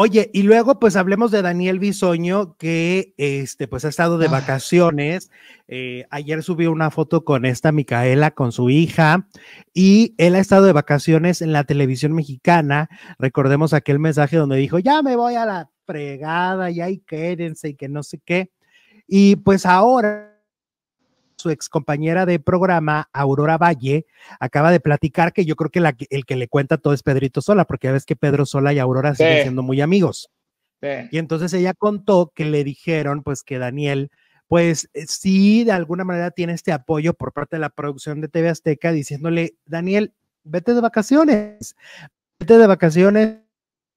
Oye, y luego pues hablemos de Daniel Bisoño, que este, pues ha estado de ah. vacaciones. Eh, ayer subió una foto con esta Micaela, con su hija, y él ha estado de vacaciones en la televisión mexicana. Recordemos aquel mensaje donde dijo, ya me voy a la fregada, ya y quédense y que no sé qué. Y pues ahora su ex compañera de programa, Aurora Valle, acaba de platicar que yo creo que el que le cuenta todo es Pedrito Sola, porque ya ves que Pedro Sola y Aurora siguen siendo muy amigos. Y entonces ella contó que le dijeron pues que Daniel, pues eh, sí, de alguna manera tiene este apoyo por parte de la producción de TV Azteca diciéndole, Daniel, vete de vacaciones, vete de vacaciones,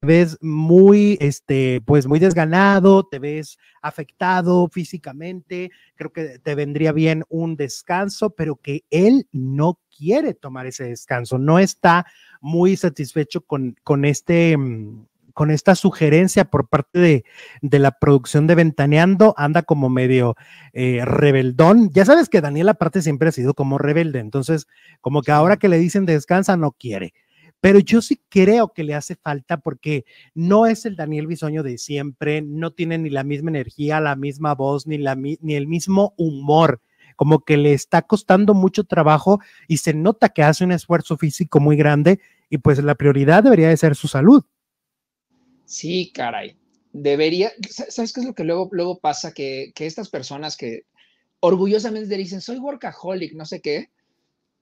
ves muy, este, pues muy desganado, te ves afectado físicamente, creo que te vendría bien un descanso, pero que él no quiere tomar ese descanso, no está muy satisfecho con, con este, mm, con esta sugerencia por parte de, de, la producción de Ventaneando, anda como medio eh, rebeldón. Ya sabes que Daniel aparte siempre ha sido como rebelde, entonces como que ahora que le dicen descansa no quiere pero yo sí creo que le hace falta porque no es el Daniel Bisoño de siempre, no tiene ni la misma energía, la misma voz, ni, la, ni el mismo humor como que le está costando mucho trabajo y se nota que hace un esfuerzo físico muy grande y pues la prioridad debería de ser su salud. Sí, caray. Debería, ¿sabes qué es lo que luego, luego pasa? Que, que estas personas que orgullosamente dicen, soy workaholic, no sé qué,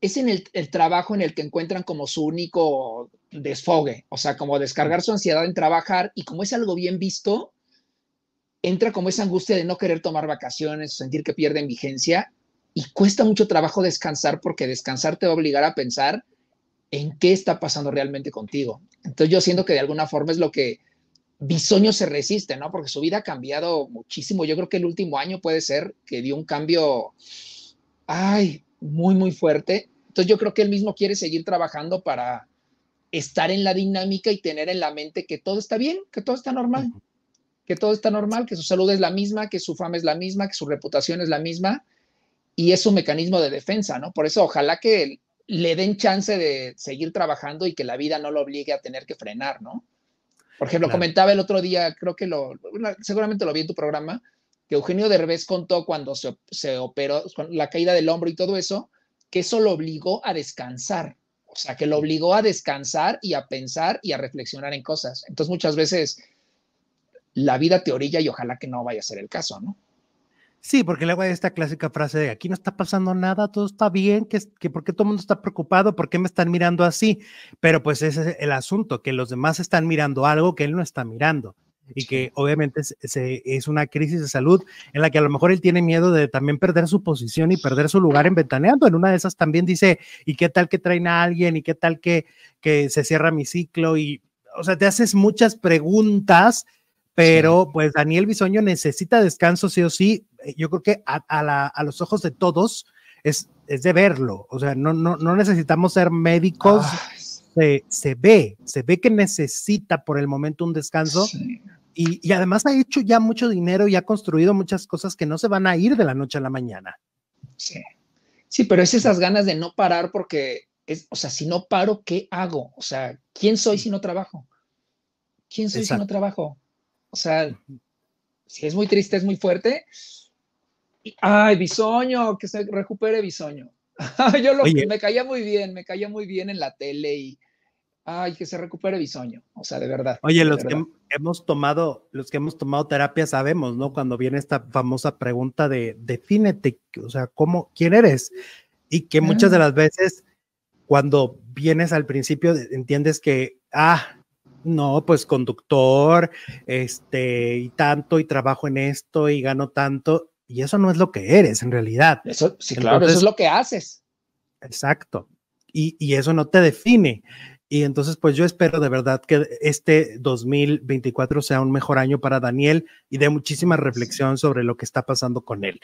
es en el, trabajo en el que encuentran como su único desfogue, o sea, como descargar su ansiedad en trabajar y como es algo bien visto, entra como esa angustia de no querer tomar vacaciones, sentir que pierden vigencia y cuesta mucho trabajo descansar porque descansar te va a obligar a pensar en qué está pasando realmente contigo. Entonces yo siento que de alguna forma es lo que Bisoño se resiste, ¿no? Porque su vida ha cambiado muchísimo. Yo creo que el último año puede ser que dio un cambio, ay, muy, muy fuerte entonces yo creo que él mismo quiere seguir trabajando para estar en la dinámica y tener en la mente que todo está bien, que todo está normal, que todo está normal, que su salud es la misma, que su fama es la misma, que su reputación es la misma y es un mecanismo de defensa, ¿no? Por eso ojalá que le den chance de seguir trabajando y que la vida no lo obligue a tener que frenar, ¿no? Por ejemplo, comentaba el otro día, creo que lo, seguramente lo vi en tu programa, que Eugenio de Derbez contó cuando se, se operó, con la caída del hombro y todo eso, que eso lo obligó a descansar, o sea, que lo obligó a descansar y a pensar y a reflexionar en cosas. Entonces muchas veces la vida te orilla y ojalá que no vaya a ser el caso, ¿no? Sí, porque luego hay esta clásica frase de aquí no está pasando nada, todo está bien, que, que por qué todo el mundo está preocupado, por qué me están mirando así. Pero pues ese es el asunto, que los demás están mirando algo que él no está mirando y que obviamente es, es, una crisis de salud en la que a lo mejor él tiene miedo de también perder su posición y perder su lugar en Ventaneando. En una de esas también dice, ¿y qué tal que traen a alguien? ¿Y qué tal que, que se cierra mi ciclo? Y, o sea, te haces muchas preguntas, pero pues Daniel Bisoño necesita descanso sí o sí. Eh, yo creo que a, los ojos de todos es, es de verlo. O sea, no, no, necesitamos ser médicos. Se, ve, se ve que necesita por el momento un descanso, y, además ha hecho ya mucho dinero y ha construido muchas cosas que no se van a ir de la noche a la mañana. Sí, pero es esas ganas de no parar porque es, o sea, si no paro, ¿qué hago? O sea, ¿quién soy si no trabajo? ¿Quién soy si no trabajo? O sea, si es muy triste, es muy fuerte. Ay, Bisoño, que se recupere Bisoño. Yo lo, me caía muy bien, me caía muy bien en la tele y ay, que se recupere Bisoño, o sea, de verdad. Oye, los que hemos tomado, los que hemos tomado terapia sabemos, ¿no? Cuando viene esta famosa pregunta de defínete, o sea, ¿cómo, quién eres? Y que muchas de las veces cuando vienes al principio entiendes que, ah, no, pues conductor, este, y tanto, y trabajo en esto, y gano tanto, y eso no es lo que eres en realidad. Eso, sí, claro, eso es lo que haces. Exacto. Y, y, eso no te define. Y entonces, pues yo espero de verdad que este 2024 sea un mejor año para Daniel y dé muchísima reflexión sobre lo que está pasando con él.